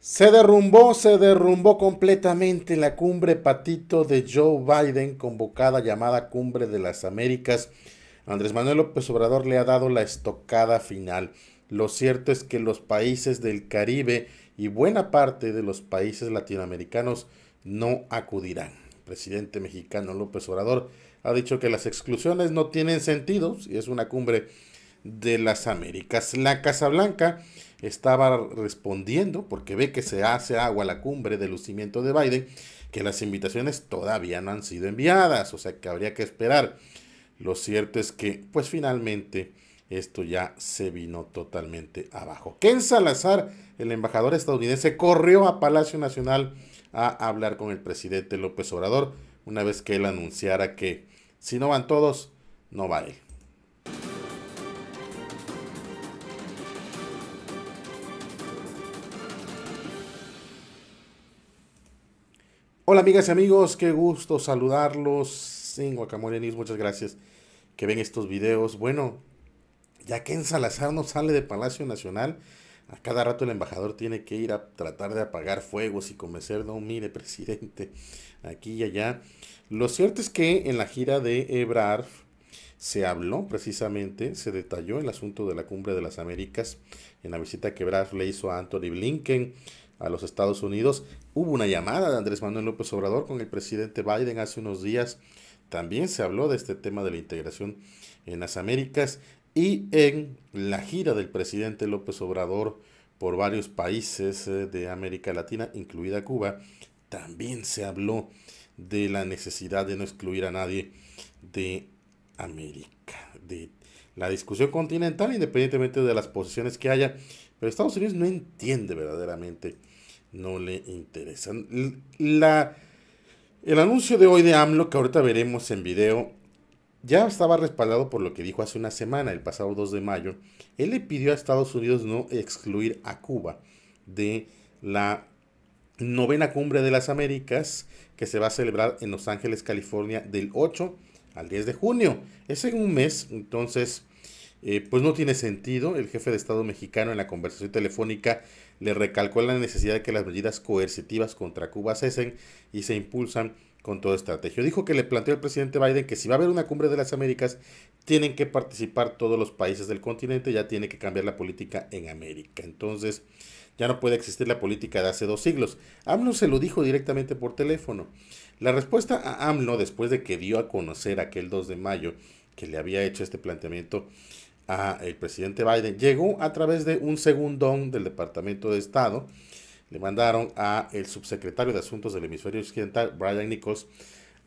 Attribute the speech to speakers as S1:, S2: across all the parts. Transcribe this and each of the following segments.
S1: Se derrumbó, se derrumbó completamente la cumbre patito de Joe Biden, convocada llamada Cumbre de las Américas. Andrés Manuel López Obrador le ha dado la estocada final. Lo cierto es que los países del Caribe y buena parte de los países latinoamericanos no acudirán. El presidente mexicano López Obrador ha dicho que las exclusiones no tienen sentido si es una cumbre de las Américas. La Casa Blanca estaba respondiendo, porque ve que se hace agua la cumbre de lucimiento de Biden, que las invitaciones todavía no han sido enviadas, o sea que habría que esperar. Lo cierto es que, pues finalmente, esto ya se vino totalmente abajo. Ken Salazar, el embajador estadounidense, corrió a Palacio Nacional a hablar con el presidente López Obrador, una vez que él anunciara que si no van todos, no va él. Hola amigas y amigos, qué gusto saludarlos en Guacamole muchas gracias que ven estos videos. Bueno, ya que en Salazar no sale de Palacio Nacional, a cada rato el embajador tiene que ir a tratar de apagar fuegos y convencer, no, mire, presidente, aquí y allá. Lo cierto es que en la gira de ebrar se habló precisamente, se detalló el asunto de la Cumbre de las Américas en la visita que Ebrard le hizo a Anthony Blinken a los Estados Unidos. Hubo una llamada de Andrés Manuel López Obrador con el presidente Biden hace unos días. También se habló de este tema de la integración en las Américas y en la gira del presidente López Obrador por varios países eh, de América Latina, incluida Cuba, también se habló de la necesidad de no excluir a nadie de América, de la discusión continental, independientemente de las posiciones que haya. Pero Estados Unidos no entiende verdaderamente no le interesan. La, el anuncio de hoy de AMLO, que ahorita veremos en video, ya estaba respaldado por lo que dijo hace una semana, el pasado 2 de mayo. Él le pidió a Estados Unidos no excluir a Cuba de la novena cumbre de las Américas que se va a celebrar en Los Ángeles, California, del 8 al 10 de junio. Es en un mes, entonces eh, pues no tiene sentido. El jefe de Estado mexicano en la conversación telefónica le recalcó la necesidad de que las medidas coercitivas contra Cuba cesen y se impulsan con toda estrategia. Dijo que le planteó al presidente Biden que si va a haber una cumbre de las Américas, tienen que participar todos los países del continente, ya tiene que cambiar la política en América. Entonces, ya no puede existir la política de hace dos siglos. AMLO se lo dijo directamente por teléfono. La respuesta a AMLO, después de que dio a conocer aquel 2 de mayo que le había hecho este planteamiento, el presidente Biden llegó a través de un segundón del Departamento de Estado. Le mandaron a el subsecretario de Asuntos del Hemisferio Occidental, Brian Nichols,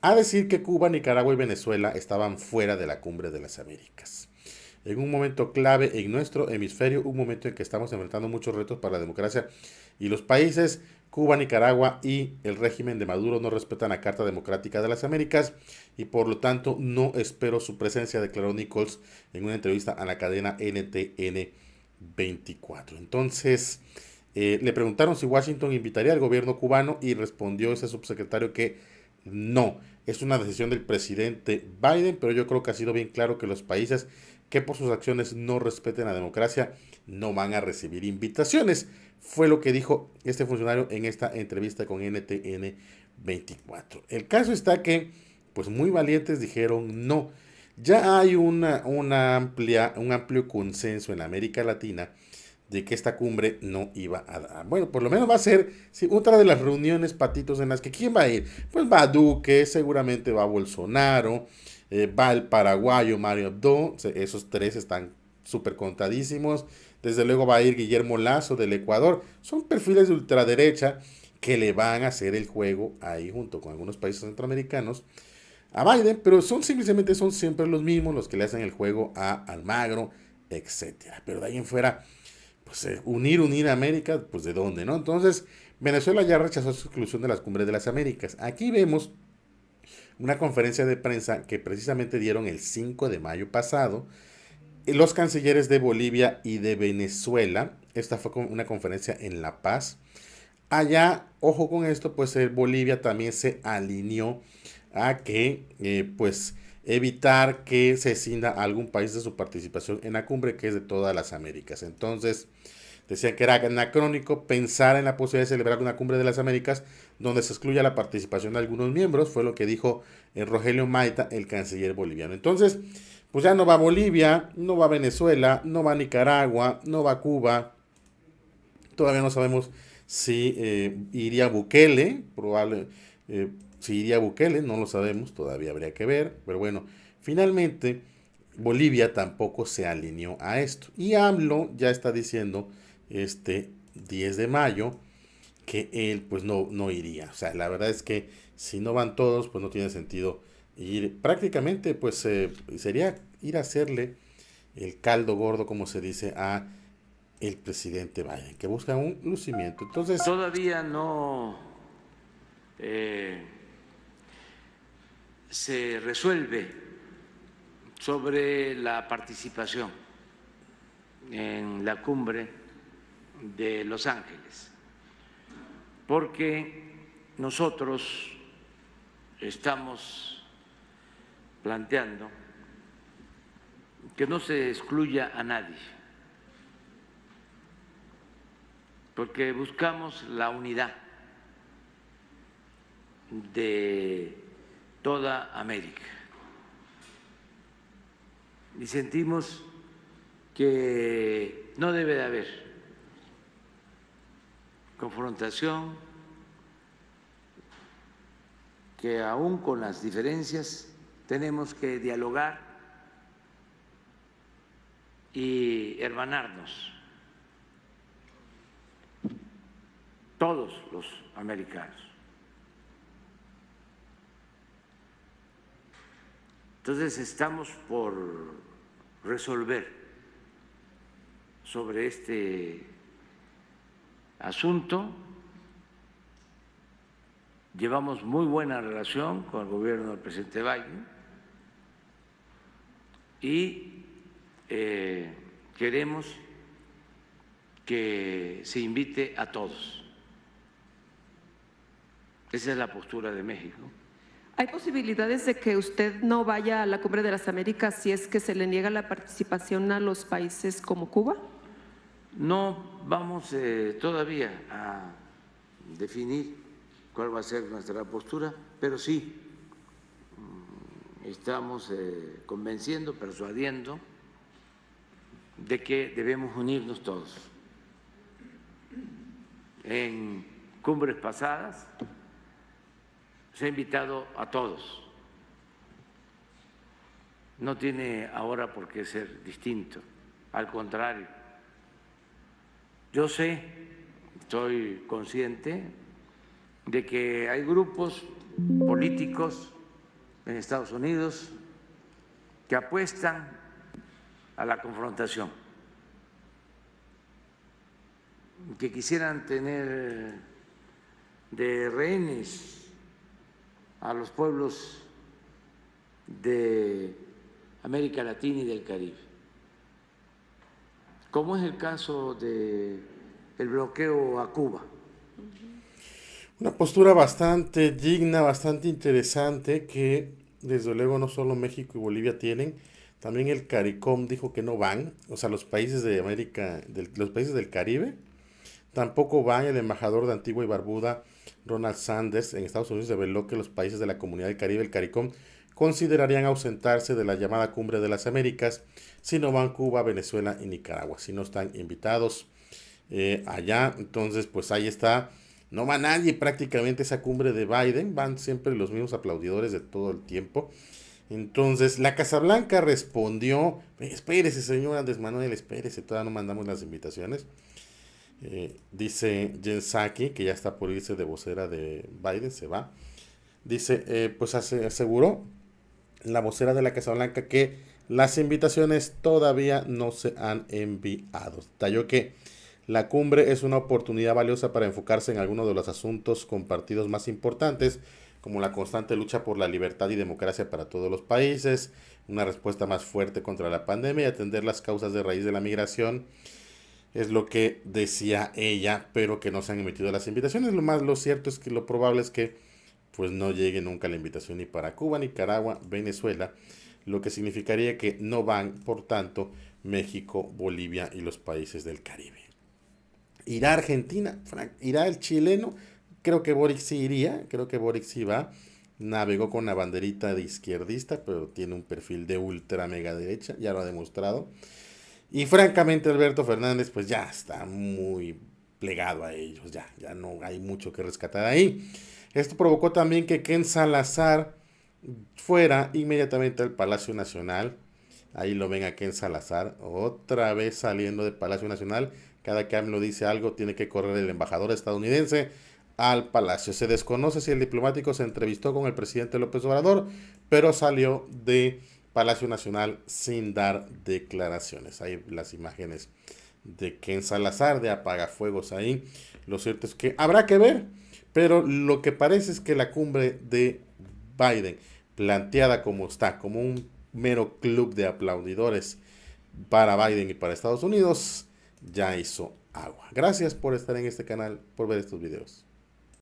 S1: a decir que Cuba, Nicaragua y Venezuela estaban fuera de la cumbre de las Américas. En un momento clave en nuestro hemisferio, un momento en que estamos enfrentando muchos retos para la democracia y los países Cuba, Nicaragua y el régimen de Maduro no respetan la Carta Democrática de las Américas y por lo tanto no espero su presencia, declaró Nichols en una entrevista a la cadena NTN 24. Entonces, eh, le preguntaron si Washington invitaría al gobierno cubano y respondió ese subsecretario que no, es una decisión del presidente Biden, pero yo creo que ha sido bien claro que los países que por sus acciones no respeten la democracia no van a recibir invitaciones. Fue lo que dijo este funcionario en esta entrevista con NTN 24. El caso está que, pues muy valientes dijeron no. Ya hay una, una amplia, un amplio consenso en América Latina de que esta cumbre no iba a dar. Bueno, por lo menos va a ser si otra de las reuniones patitos en las que quién va a ir. Pues va Duque, seguramente va Bolsonaro, eh, va el paraguayo Mario Abdo, esos tres están súper contadísimos. Desde luego va a ir Guillermo Lazo del Ecuador. Son perfiles de ultraderecha que le van a hacer el juego ahí junto con algunos países centroamericanos a Biden, pero son simplemente son siempre los mismos los que le hacen el juego a Almagro, etcétera. Pero de ahí en fuera, pues eh, unir, unir a América, pues de dónde, ¿no? Entonces, Venezuela ya rechazó su exclusión de las cumbres de las Américas. Aquí vemos una conferencia de prensa que precisamente dieron el 5 de mayo pasado, los cancilleres de Bolivia y de Venezuela. Esta fue una conferencia en La Paz. Allá, ojo con esto, pues eh, Bolivia también se alineó a que, eh, pues, evitar que se cinda algún país de su participación en la cumbre que es de todas las Américas. Entonces, decían que era anacrónico pensar en la posibilidad de celebrar una cumbre de las Américas donde se excluya la participación de algunos miembros, fue lo que dijo eh, Rogelio Maita, el canciller boliviano. Entonces, pues ya no va Bolivia, no va Venezuela, no va Nicaragua, no va Cuba. Todavía no sabemos si eh, iría Bukele, probable, eh, si iría Bukele, no lo sabemos, todavía habría que ver, pero bueno, finalmente Bolivia tampoco se alineó a esto. Y AMLO ya está diciendo este 10 de mayo que él pues no, no iría. O sea, la verdad es que si no van todos, pues no tiene sentido y prácticamente pues eh, sería ir a hacerle el caldo gordo, como se dice, a el presidente Biden, que busca un lucimiento. Entonces
S2: todavía no eh, se resuelve sobre la participación en la cumbre de Los Ángeles, porque nosotros estamos planteando que no se excluya a nadie, porque buscamos la unidad de toda América y sentimos que no debe de haber confrontación, que aún con las diferencias tenemos que dialogar y hermanarnos, todos los americanos. Entonces estamos por resolver sobre este asunto. Llevamos muy buena relación con el gobierno del presidente Biden y eh, queremos que se invite a todos. Esa es la postura de México. ¿Hay posibilidades de que usted no vaya a la Cumbre de las Américas si es que se le niega la participación a los países como Cuba? No vamos eh, todavía a definir cuál va a ser nuestra postura, pero sí estamos eh, convenciendo, persuadiendo de que debemos unirnos todos. En cumbres pasadas se ha invitado a todos. No tiene ahora por qué ser distinto. Al contrario, yo sé, estoy consciente de que hay grupos políticos en Estados Unidos que apuestan a la confrontación, que quisieran tener de rehenes a los pueblos de América Latina y del Caribe, como es el caso del bloqueo a Cuba.
S1: Una postura bastante digna, bastante interesante que desde luego no solo México y Bolivia tienen, también el CARICOM dijo que no van, o sea, los países de América, del, los países del Caribe, tampoco van. El embajador de Antigua y Barbuda, Ronald Sanders, en Estados Unidos reveló que los países de la comunidad del Caribe, el CARICOM, considerarían ausentarse de la llamada Cumbre de las Américas si no van Cuba, Venezuela y Nicaragua, si no están invitados eh, allá. Entonces, pues ahí está no va nadie prácticamente a esa cumbre de Biden, van siempre los mismos aplaudidores de todo el tiempo. Entonces, la Casa Blanca respondió, espérese señor Andrés Manuel, espérese, todavía no mandamos las invitaciones. Eh, dice Jen que ya está por irse de vocera de Biden, se va. Dice, eh, pues aseguró la vocera de la Casa Blanca que las invitaciones todavía no se han enviado. tallo que la cumbre es una oportunidad valiosa para enfocarse en algunos de los asuntos compartidos más importantes, como la constante lucha por la libertad y democracia para todos los países, una respuesta más fuerte contra la pandemia y atender las causas de raíz de la migración. Es lo que decía ella, pero que no se han emitido las invitaciones. Lo más lo cierto es que lo probable es que pues no llegue nunca la invitación ni para Cuba, Nicaragua, Venezuela, lo que significaría que no van, por tanto, México, Bolivia y los países del Caribe irá Argentina, irá el chileno. Creo que Boric sí iría, creo que Boric sí va. Navegó con la banderita de izquierdista, pero tiene un perfil de ultra mega derecha, ya lo ha demostrado. Y francamente Alberto Fernández pues ya está muy plegado a ellos, ya, ya no hay mucho que rescatar ahí. Esto provocó también que Ken Salazar fuera inmediatamente al Palacio Nacional. Ahí lo ven a Ken Salazar, otra vez saliendo del Palacio Nacional cada que lo dice algo, tiene que correr el embajador estadounidense al palacio. Se desconoce si el diplomático se entrevistó con el presidente López Obrador, pero salió de Palacio Nacional sin dar declaraciones. Hay las imágenes de Ken Salazar de apagafuegos ahí. Lo cierto es que habrá que ver, pero lo que parece es que la cumbre de Biden, planteada como está, como un mero club de aplaudidores para Biden y para Estados Unidos, ya hizo agua. Gracias por estar en este canal, por ver estos videos.